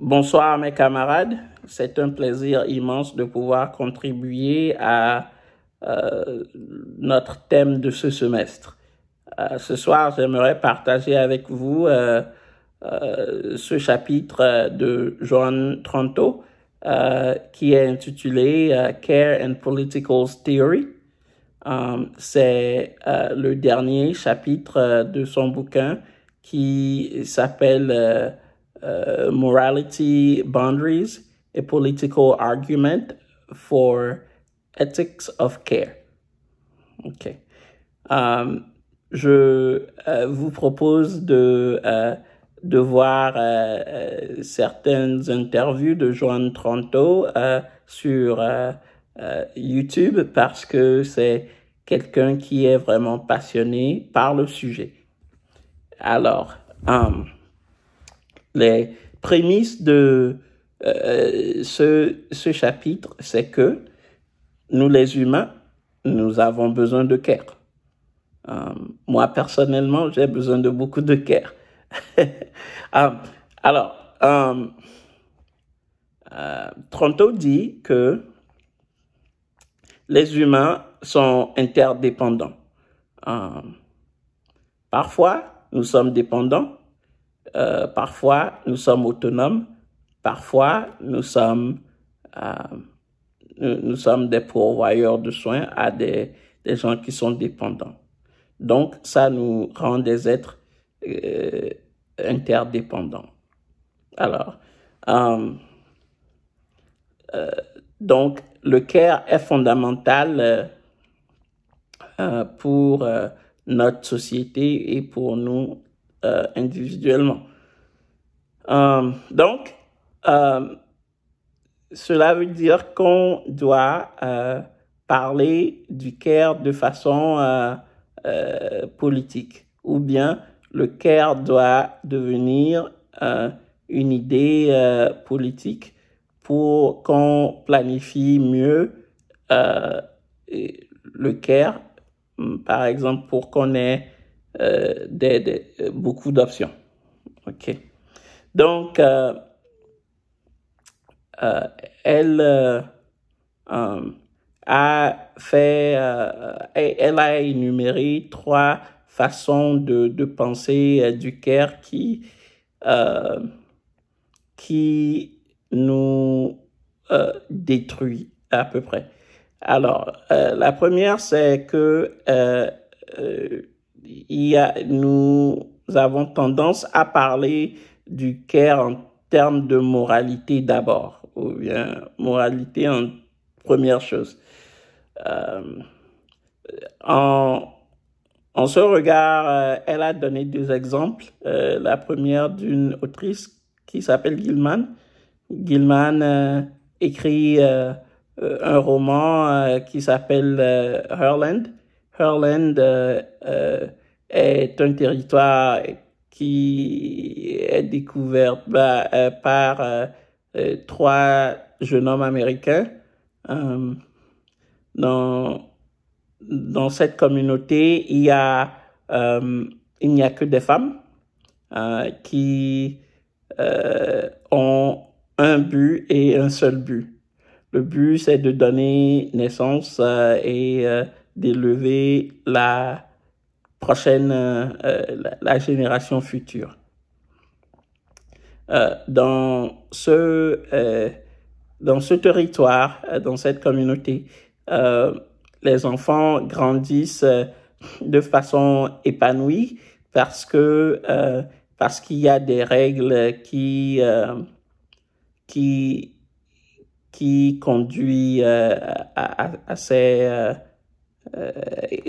Bonsoir mes camarades, c'est un plaisir immense de pouvoir contribuer à euh, notre thème de ce semestre. Euh, ce soir, j'aimerais partager avec vous euh, ce chapitre de Joan Tronto qui est intitulé Care and Political Theory. c'est le dernier chapitre de son bouquin qui s'appelle Uh, morality boundaries, a political argument for ethics of care. OK. Um, je euh, vous propose de, euh, de voir euh, certaines interviews de Joan Tronto sur YouTube parce que c'est quelqu'un qui est vraiment passionné par le sujet. Alors, um, les prémices de euh, ce, chapitre, c'est que nous les humains, nous avons besoin de care. Euh, moi, personnellement, j'ai besoin de beaucoup de care. Euh, alors, Tronto dit que les humains sont interdépendants. parfois, nous sommes dépendants euh, parfois nous sommes autonomes, parfois nous sommes, euh, nous, sommes des pourvoyeurs de soins à des, des, gens qui sont dépendants. Donc ça nous rend des êtres euh, interdépendants. Alors, donc le care est fondamental pour notre société et pour nous euh, individuellement. Euh, donc, euh, cela veut dire qu'on doit parler du CAIR de façon politique, ou bien le CAIR doit devenir une idée politique pour qu'on planifie mieux le CAIR par exemple, pour qu'on ait euh, euh, beaucoup d'options. OK. Donc, euh, elle a fait, elle a énuméré trois façons de, penser du cœur qui, qui nous détruit à peu près. Alors, la première, c'est que il a, nous avons tendance à parler du cœur en termes de moralité d'abord, ou bien moralité en première chose. Euh, en, en, ce regard, euh, elle a donné deux exemples. Euh, la première d'une autrice qui s'appelle Gilman. Gilman écrit un roman qui s'appelle Herland. Herland est un territoire qui est découvert euh, par, euh, euh, trois jeunes hommes américains. dans, dans cette communauté, il y a il n'y a que des femmes qui ont un but et un seul but. Le but, c'est de donner naissance et d'élever la prochaine, euh, euh, la, génération future. Euh, dans, ce, dans ce territoire, dans cette communauté, les enfants grandissent de façon épanouie parce que parce qu'il y a des règles qui euh, qui qui conduit à, à, ces euh,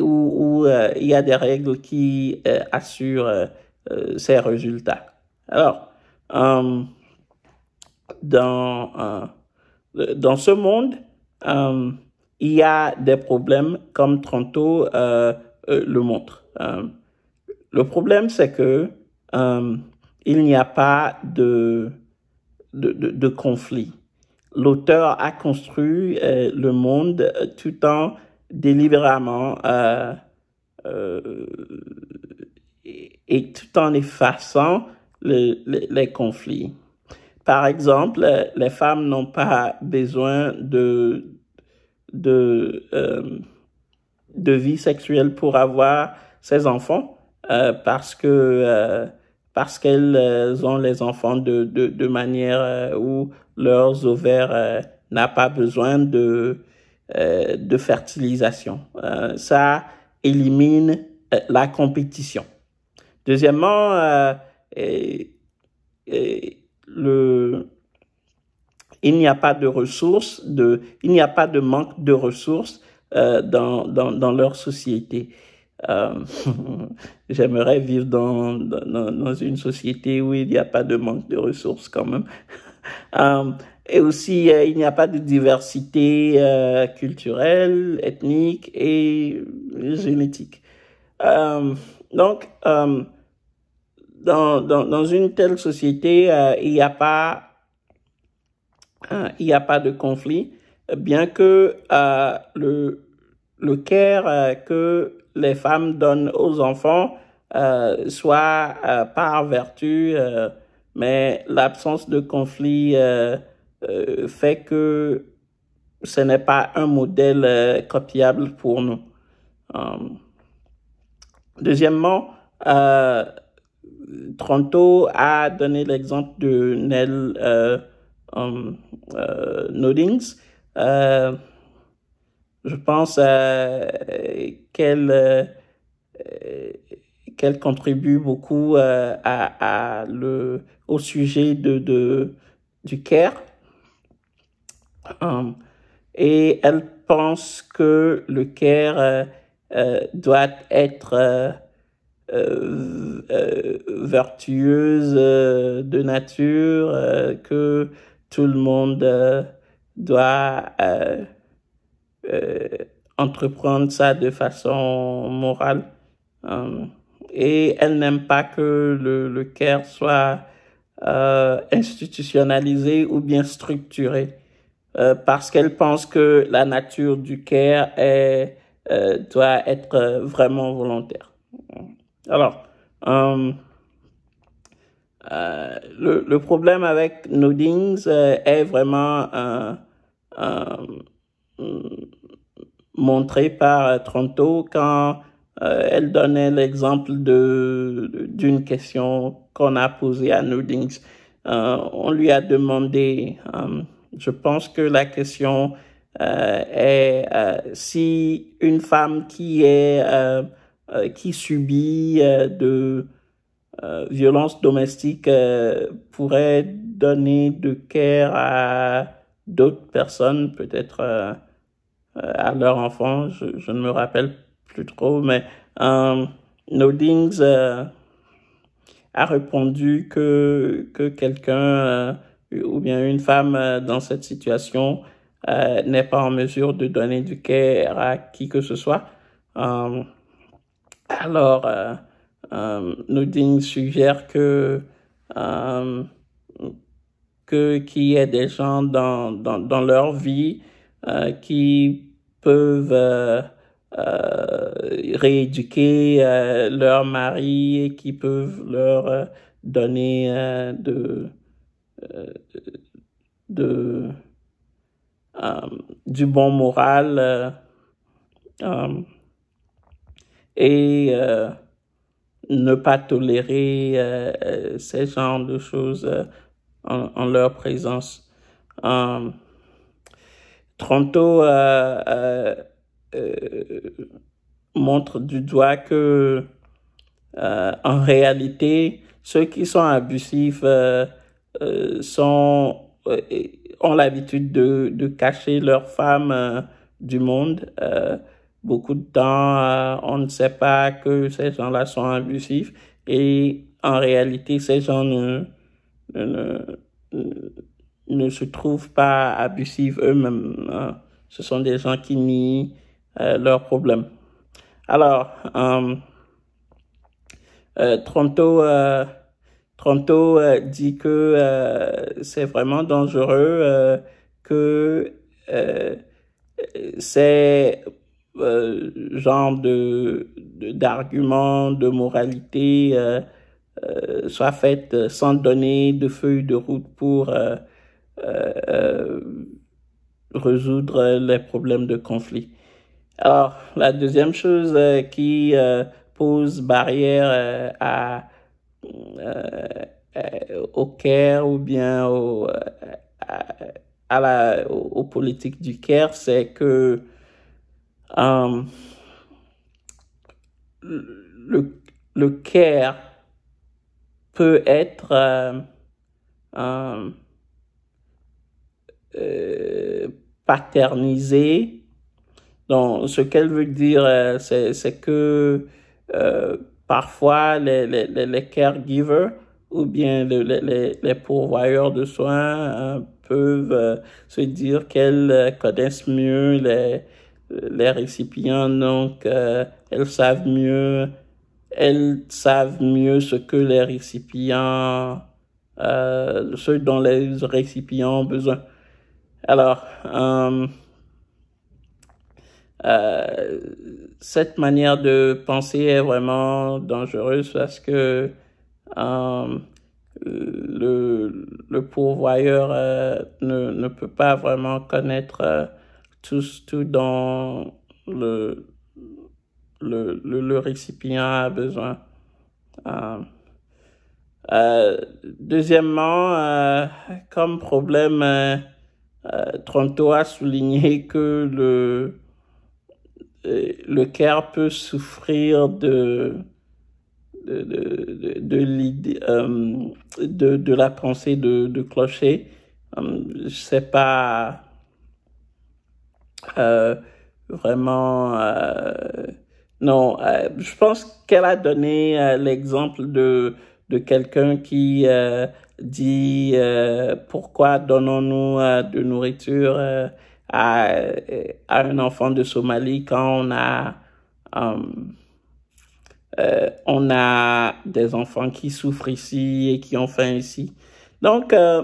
où, euh, il y a des règles qui euh, assurent ces résultats. Alors, dans, dans ce monde, il y a des problèmes comme Tronto le montre. le problème, c'est que il n'y a pas de, de, de, de conflit. L'auteur a construit le monde tout en délibérément euh, euh, et, tout en effaçant les conflits. Par exemple, les, femmes n'ont pas besoin de, de, euh, de vie sexuelle pour avoir ses enfants euh, parce que euh, parce qu'elles euh, ont les enfants de, de, de manière où leurs ovaires n'a pas besoin de euh, de fertilisation. Euh, ça élimine euh, la compétition. Deuxièmement, le, il n'y a pas de ressources, de, il n'y a pas de manque de ressources dans, leur société. J'aimerais vivre dans, une société où il n'y a pas de manque de ressources quand même. Et aussi, euh, il n'y a pas de diversité euh, culturelle, ethnique et génétique. Euh, donc, dans, une telle société, il n'y a pas il n'y a pas de conflit, bien que le, le care que les femmes donnent aux enfants soit par vertu, mais l'absence de conflit euh, fait que ce n'est pas un modèle euh, copiable pour nous. Euh, deuxièmement, Toronto a donné l'exemple de Nell um, Noddings. je pense qu'elle contribue beaucoup au sujet de, du CARE et elle pense que le cœur euh, euh, doit être euh, vertueuse de nature, que tout le monde doit entreprendre ça de façon morale. Hum. et elle n'aime pas que le, le soit institutionnalisé ou bien structuré. Euh, parce qu'elle pense que la nature du care euh, doit être euh, vraiment volontaire. Alors, le, problème avec Nodings est vraiment montré par Tronto quand elle donnait l'exemple d'une question qu'on a posée à Nodings. on lui a demandé... Je pense que la question euh, est euh, si une femme qui est euh, qui subit de violences domestiques pourrait donner de care à d'autres personnes, peut-être à leur enfant, je, ne me rappelle plus trop, mais euh, Nodings a répondu que, que quelqu'un ou bien une femme euh, dans cette situation euh, n'est pas en mesure de donner du cœur à qui que ce soit. Euh, alors, euh, euh suggère que euh, que qu'il y ait des gens dans, dans, dans leur vie qui peuvent rééduquer leur mari et qui peuvent leur donner de euh, de, euh, du bon moral euh, et ne pas tolérer ces genre de choses en, leur présence. Tronto montre du doigt que, en réalité, ceux qui sont abusifs euh, sont, euh, ont l'habitude de, de, cacher leurs femmes euh, du monde. beaucoup de temps, on ne sait pas que ces gens-là sont abusifs et en réalité, ces gens ne, ne, ne, se trouvent pas abusifs eux-mêmes. Hein. Ce sont des gens qui nient leurs problèmes. Alors, euh, Toronto Tronto euh, dit que euh, c'est vraiment dangereux, euh, que ces genres de d'arguments, de, moralité soient faits sans donner de feuilles de route pour résoudre les problèmes de conflit. Alors, la deuxième chose qui pose barrière à euh, euh, au Caire ou bien au, euh, à la, aux politiques du Caire, c'est que le, le Caire peut être paternisé. Donc, ce qu'elle veut dire, c'est que Parfois, les, les, les, les caregivers ou bien les, les, les pourvoyeurs de soins euh, peuvent euh, se dire qu'elles euh, connaissent mieux les, les récipients, donc elles savent mieux, elles savent mieux ce que les récipients, ceux dont les récipients ont besoin. Alors, euh, cette manière de penser est vraiment dangereuse parce que euh, le, le, pourvoyeur euh, ne, ne, peut pas vraiment connaître euh, tout, tout dont le, le, le, le récipient a besoin. deuxièmement, comme problème, Tronto a souligné que le, euh, le cœur peut souffrir de euh, la pensée de, clocher. clocher. Euh, ne sais pas vraiment. non, je pense qu'elle a donné l'exemple de, de quelqu'un qui dit pourquoi donnons-nous de nourriture à, un enfant de Somalie quand on a euh, euh, on a des enfants qui souffrent ici et qui ont faim ici. Donc, euh,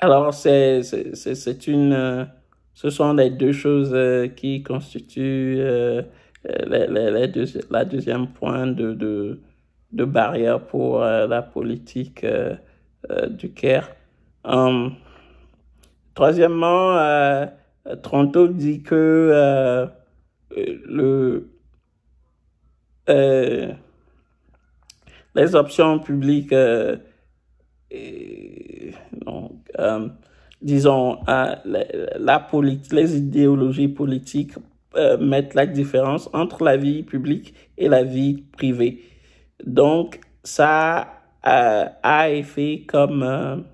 alors c'est c'est une, ce sont les deux choses qui constituent les, les, la deuxième point de, de, de barrière pour la politique du Caire. Troisièmement, euh, Tronto dit que euh, le, euh, les options publiques, euh, donc, euh, disons, euh, la, la les idéologies politiques mettent la différence entre la vie publique et la vie privée. Donc, ça a effet comme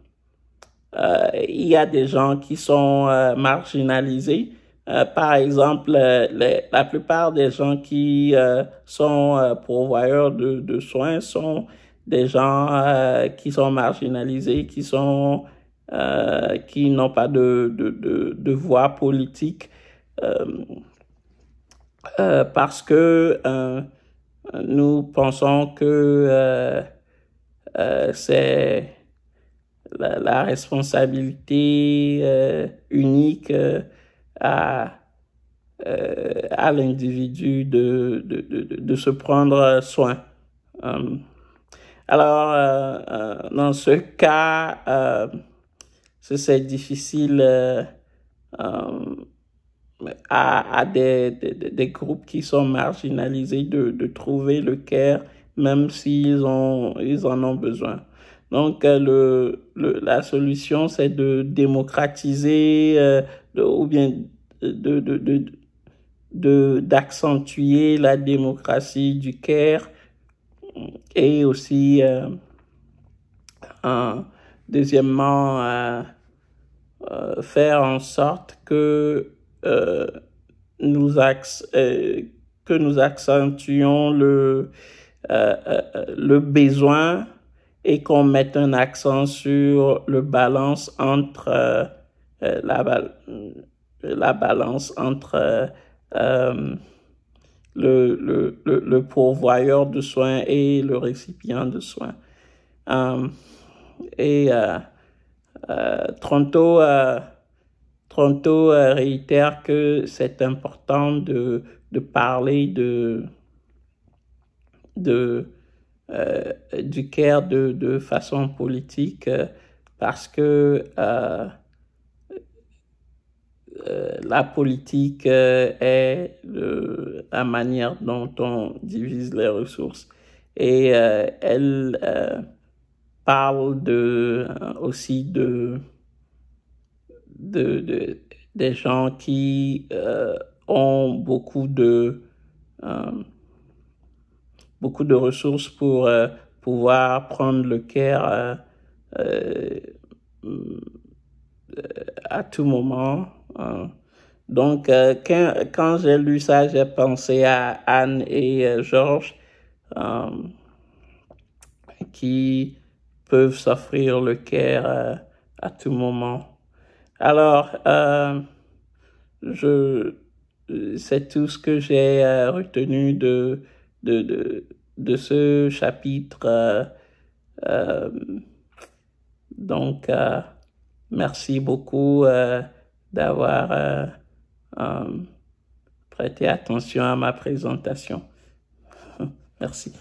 euh, il y a des gens qui sont euh, marginalisés. Euh, par exemple, la plupart des gens qui sont pourvoyeurs de, de, soins sont des gens qui sont marginalisés, qui sont euh, qui n'ont pas de, de, de, de, voix politique euh, parce que nous pensons que c'est la, responsabilité euh, unique euh, à, euh, à l'individu de, de, se prendre soin. alors, dans ce cas, c'est difficile à, des, groupes qui sont marginalisés de, trouver le care, même s'ils ils en ont besoin. Donc euh, le, la solution, c'est de démocratiser euh, ou bien de, de, de, d'accentuer la démocratie du Caire et aussi, euh, deuxièmement, faire en sorte que nous que nous accentuions le le besoin et qu'on mette un accent sur le balance entre euh, euh, la, la, balance entre euh, le, le, pourvoyeur de soins et le récipient de soins. et Tronto, Tronto réitère que c'est important de, de parler de, de euh, du Caire de, de façon politique euh, parce que euh, euh, la politique est le, la manière dont on divise les ressources. Et elle parle de, aussi de, de, de, des gens qui ont beaucoup de beaucoup de ressources pour euh, pouvoir prendre le caire euh, euh, à tout moment. Hein. Donc, quand, j'ai lu ça, j'ai pensé à Anne et Georges qui peuvent s'offrir le care à tout moment. Alors, je, c'est tout ce que j'ai retenu de de, de, ce chapitre. Euh, euh, donc, euh, merci beaucoup d'avoir prêté attention à ma présentation. merci.